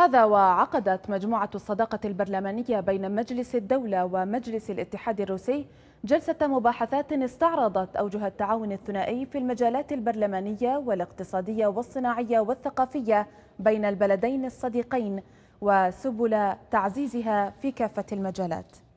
هذا وعقدت مجموعة الصداقة البرلمانية بين مجلس الدولة ومجلس الاتحاد الروسي جلسة مباحثات استعرضت أوجه التعاون الثنائي في المجالات البرلمانية والاقتصادية والصناعية والثقافية بين البلدين الصديقين وسبل تعزيزها في كافة المجالات